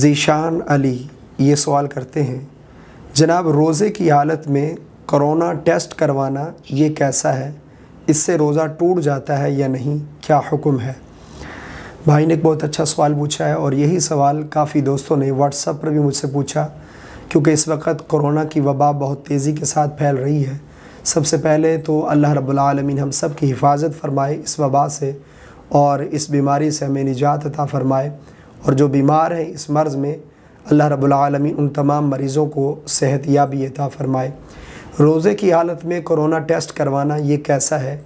जीशान अली ये सवाल करते हैं जनाब रोज़े की हालत में करोना टेस्ट करवाना ये कैसा है इससे रोज़ा टूट जाता है या नहीं क्या हुक्म है भाई ने एक बहुत अच्छा सवाल पूछा है और यही सवाल काफ़ी दोस्तों ने व्हाट्सएप पर भी मुझसे पूछा क्योंकि इस वक्त कोरोना की वबा बहुत तेज़ी के साथ फैल रही है सबसे पहले तो अल्लाह रबालमीन हम सब की हिफाजत फरमाए इस वबा से और इस बीमारी से हमें निजात अता फरमाए और जो बीमार हैं इस मर्ज़ में अल्लाह रबालमी उन तमाम मरीज़ों को सेहत याबी अता फ़रमाए रोज़े की हालत में कोरोना टेस्ट करवाना ये कैसा है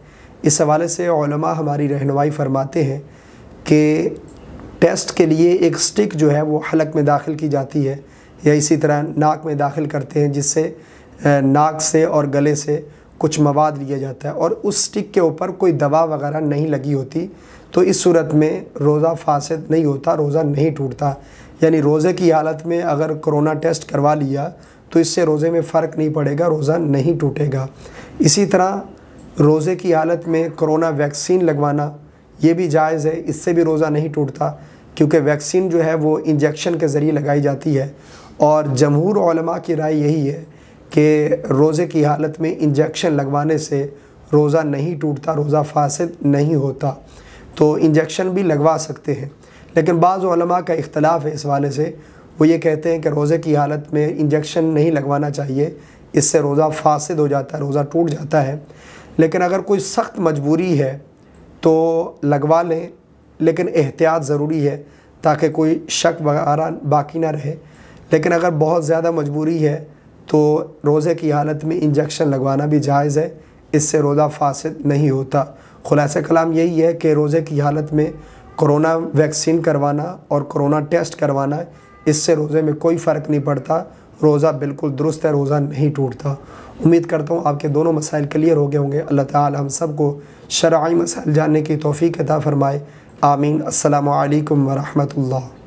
इस हवाले से हमारी रहनमाई फरमाते हैं कि टेस्ट के लिए एक स्टिक जो है वो हलक में दाखिल की जाती है या इसी तरह नाक में दाखिल करते हैं जिससे नाक से और गले से कुछ मवाद लिया जाता है और उस स्टिक के ऊपर कोई दवा वगैरह नहीं लगी होती तो इस सूरत में रोज़ा फासद नहीं होता रोज़ा नहीं टूटता यानी रोज़े की हालत में अगर कोरोना टेस्ट करवा लिया तो इससे रोज़े में फ़र्क नहीं पड़ेगा रोज़ा नहीं टूटेगा इसी तरह रोज़े की हालत में कोरोना वैक्सीन लगवाना ये भी जायज़ है इससे भी रोज़ा नहीं टूटता क्योंकि वैक्सीन जो है वो इंजेक्शन के ज़रिए लगाई जाती है और जमहूर की राय यही है कि रोज़े की हालत में इंजेक्शन लगवाने से रोज़ा नहीं टूटता रोज़ा फासद नहीं होता तो इंजेक्शन भी लगवा सकते हैं लेकिन बाज़ा का इख्तलाफ है इस वाले से वो ये कहते हैं कि रोज़े की हालत में इंजेक्शन नहीं लगवाना चाहिए इससे रोज़ा फासद हो जाता है रोज़ा टूट जाता है लेकिन अगर कोई सख्त मजबूरी है तो लगवा लें लेकिन एहतियात ज़रूरी है ताकि कोई शक वगैरह बाकी ना रहे लेकिन अगर बहुत ज़्यादा मजबूरी है तो रोज़े की हालत में इंजेक्शन लगवाना भी जायज़ है इससे रोज़ा फासद नहीं होता खुलास कलाम यही है कि रोज़े की हालत में कोरोना वैक्सीन करवाना और कोरोना टेस्ट करवाना इससे रोज़े में कोई फ़र्क नहीं पड़ता रोज़ा बिल्कुल दुरुस्त है रोज़ा नहीं टूटता उम्मीद करता हूँ आपके दोनों मसाइल क्लियर हो गए होंगे अल्लाह ताला हम सब को शराय मसाइल जानने की तोफ़ी अता फ़रमाए आमीन अल्लाम वरहमल